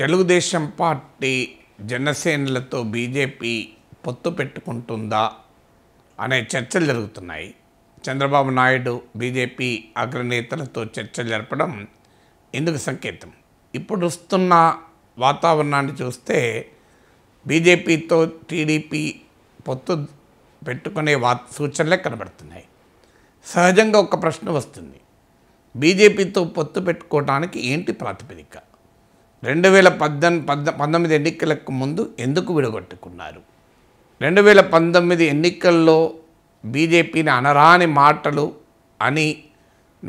Telugu Desam party జనసేనలతో BJP పొత్తు పెట్టుకుంటుందా అనే చర్చలు జరుగుతున్నాయి చంద్రబాబు నాయుడు బీజేపీ అగ్రనేతలతో చర్చలు జరపడం ఇందుకు సంకేతం ఇప్పుడు వస్తున్న వాతావరణాన్ని చూస్తే బీజేపీతో టీడీపీ పొత్తు పెట్టుకునే వా సూచనలే కనబడుతున్నాయి సహజంగా ఒక ప్రశ్న వస్తుంది బీజేపీతో పొత్తు పెట్టుకోవడానికి ఏంటి ప్రాతిపదిక రెండు వేల పద్దెన్ పద్ద పంతొమ్మిది ఎన్నికలకు ముందు ఎందుకు విడగొట్టుకున్నారు రెండు వేల పంతొమ్మిది ఎన్నికల్లో బీజేపీని అనరాని మాటలు అని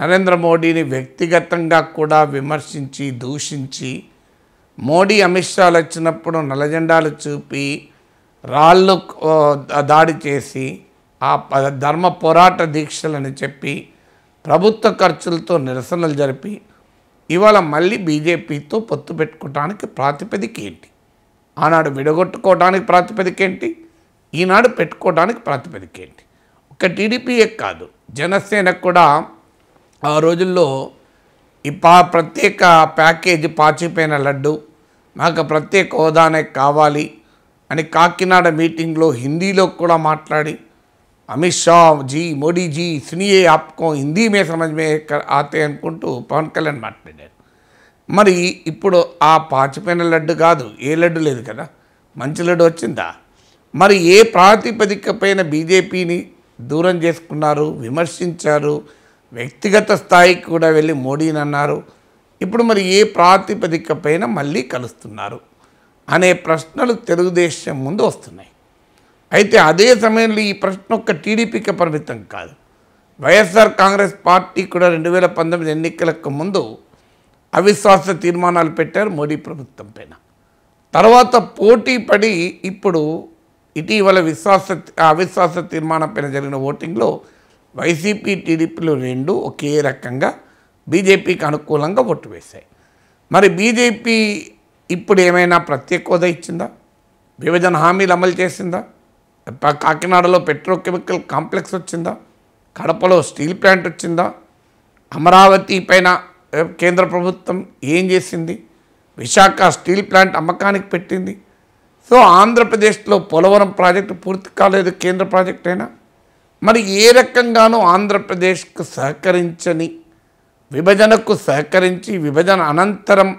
నరేంద్ర మోడీని వ్యక్తిగతంగా కూడా విమర్శించి దూషించి మోడీ అమిత్ షాలు వచ్చినప్పుడు నలజెండాలు చూపి రాళ్ళు దాడి చేసి ఆ ధర్మ పోరాట దీక్షలని చెప్పి ప్రభుత్వ ఖర్చులతో నిరసనలు జరిపి ఇవాళ మళ్ళీ బీజేపీతో పొత్తు పెట్టుకోవడానికి ప్రాతిపదిక ఏంటి ఆనాడు విడగొట్టుకోవడానికి ప్రాతిపదిక ఏంటి ఈనాడు పెట్టుకోవడానికి ప్రాతిపదిక ఏంటి ఒక టీడీపీయే కాదు జనసేన కూడా ఆ రోజుల్లో ఈ పా ప్రత్యేక ప్యాకేజీ పాచిపోయిన లడ్డు నాకు ప్రత్యేక హోదానే కావాలి అని కాకినాడ మీటింగ్లో హిందీలో కూడా మాట్లాడి అమిత్ షా జీ మోడీ జీ ఇస్నియే ఆప్కో హిందీ మే సమజ్ మే ఆతే అనుకుంటూ పవన్ కళ్యాణ్ మాట్లాడారు మరి ఇప్పుడు ఆ పాచిపోయిన లడ్డు కాదు ఏ లడ్డు లేదు కదా మంచి లడ్డు వచ్చిందా మరి ఏ ప్రాతిపదిక పైన బీజేపీని దూరం చేసుకున్నారు విమర్శించారు వ్యక్తిగత స్థాయికి కూడా వెళ్ళి మోడీని అన్నారు ఇప్పుడు మరి ఏ ప్రాతిపదిక పైన మళ్ళీ కలుస్తున్నారు అనే ప్రశ్నలు తెలుగుదేశం ముందు వస్తున్నాయి అయితే అదే సమయంలో ఈ ప్రశ్న ఒక్క టీడీపీకి పరిమితం కాదు వైఎస్ఆర్ కాంగ్రెస్ పార్టీ కూడా రెండు వేల పంతొమ్మిది ఎన్నికలకు ముందు అవిశ్వాస తీర్మానాలు పెట్టారు మోడీ ప్రభుత్వం పైన తర్వాత పోటీ పడి ఇప్పుడు ఇటీవల విశ్వాస అవిశ్వాస తీర్మానం పైన జరిగిన ఓటింగ్లో వైసీపీ టీడీపీలు రెండు ఒకే రకంగా బీజేపీకి అనుకూలంగా ఓటు వేశాయి మరి బీజేపీ ఇప్పుడు ఏమైనా ప్రత్యేక హోదా ఇచ్చిందా విభజన హామీలు అమలు చేసిందా కాకినాడలో పెట్రోకెమికల్ కాంప్లెక్స్ వచ్చిందా కడపలో స్టీల్ ప్లాంట్ వచ్చిందా అమరావతి పైన కేంద్ర ప్రభుత్వం ఏం చేసింది విశాఖ స్టీల్ ప్లాంట్ అమ్మకానికి పెట్టింది సో ఆంధ్రప్రదేశ్లో పోలవరం ప్రాజెక్టు పూర్తి కాలేదు కేంద్ర ప్రాజెక్ట్ అయినా మరి ఏ రకంగానూ ఆంధ్రప్రదేశ్కు సహకరించని విభజనకు సహకరించి విభజన అనంతరం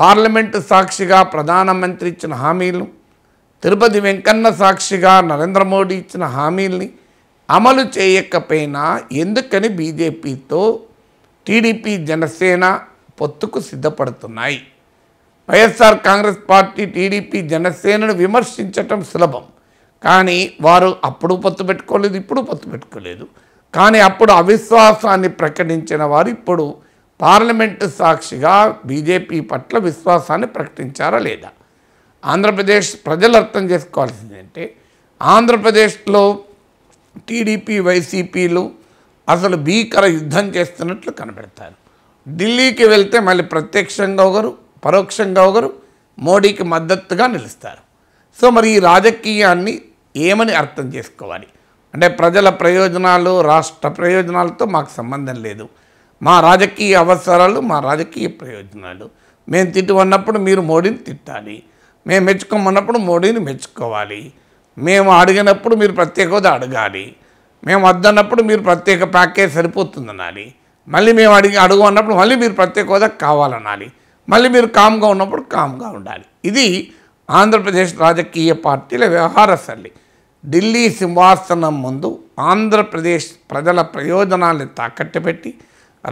పార్లమెంటు సాక్షిగా ప్రధానమంత్రి ఇచ్చిన హామీలు తిరుపతి వెంకన్న సాక్షిగా నరేంద్ర మోడీ ఇచ్చిన హామీల్ని అమలు చేయకపోయినా ఎందుకని బీజేపీతో టీడీపీ జనసేన పొత్తుకు సిద్ధపడుతున్నాయి వైఎస్ఆర్ కాంగ్రెస్ పార్టీ టీడీపీ జనసేనను విమర్శించటం సులభం కానీ వారు అప్పుడు పొత్తు పెట్టుకోలేదు ఇప్పుడు పొత్తు పెట్టుకోలేదు కానీ అప్పుడు అవిశ్వాసాన్ని ప్రకటించిన వారు ఇప్పుడు పార్లమెంటు సాక్షిగా బీజేపీ పట్ల విశ్వాసాన్ని ప్రకటించారా లేదా ఆంధ్రప్రదేశ్ ప్రజలు అర్థం చేసుకోవాల్సింది అంటే ఆంధ్రప్రదేశ్లో టీడీపీ వైసీపీలు అసలు భీకర యుద్ధం చేస్తున్నట్లు కనబెడతారు ఢిల్లీకి వెళ్తే మళ్ళీ ప్రత్యక్షంగా ఒకరు పరోక్షంగా ఒకరు మోడీకి మద్దతుగా నిలుస్తారు సో మరి ఈ రాజకీయాన్ని ఏమని అర్థం చేసుకోవాలి అంటే ప్రజల ప్రయోజనాలు రాష్ట్ర ప్రయోజనాలతో మాకు సంబంధం లేదు మా రాజకీయ అవసరాలు మా రాజకీయ ప్రయోజనాలు మేము తిట్టు మీరు మోడీని తిట్టాలి మేము మెచ్చుకోమన్నప్పుడు మోడీని మెచ్చుకోవాలి మేము అడిగినప్పుడు మీరు ప్రత్యేక హోదా అడగాలి మేము వద్దన్నప్పుడు మీరు ప్రత్యేక ప్యాకేజ్ సరిపోతుందనాలి మళ్ళీ మేము అడిగి అడుగు అన్నప్పుడు మళ్ళీ మీరు ప్రత్యేక హోదా కావాలనాలి మళ్ళీ మీరు కామ్గా ఉన్నప్పుడు కామ్గా ఉండాలి ఇది ఆంధ్రప్రదేశ్ రాజకీయ పార్టీల వ్యవహార శల్లి ఢిల్లీ సింహాసనం ముందు ఆంధ్రప్రదేశ్ ప్రజల ప్రయోజనాల్ని తాకట్టు పెట్టి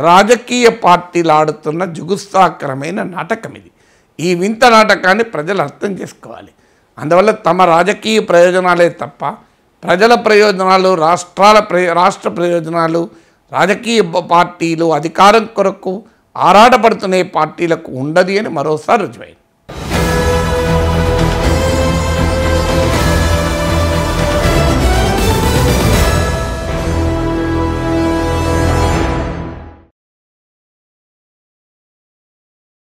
రాజకీయ పార్టీలు ఆడుతున్న జుగుత్సాకరమైన నాటకం ఇది ఈ వింత నాటకాన్ని ప్రజలు అర్థం చేసుకోవాలి అందువల్ల తమ రాజకీయ ప్రయోజనాలే తప్ప ప్రజల ప్రయోజనాలు రాష్ట్రాల రాష్ట్ర ప్రయోజనాలు రాజకీయ పార్టీలు అధికారం కొరకు ఆరాటపడుతున్న పార్టీలకు ఉండదు అని మరోసారి రుజువైంది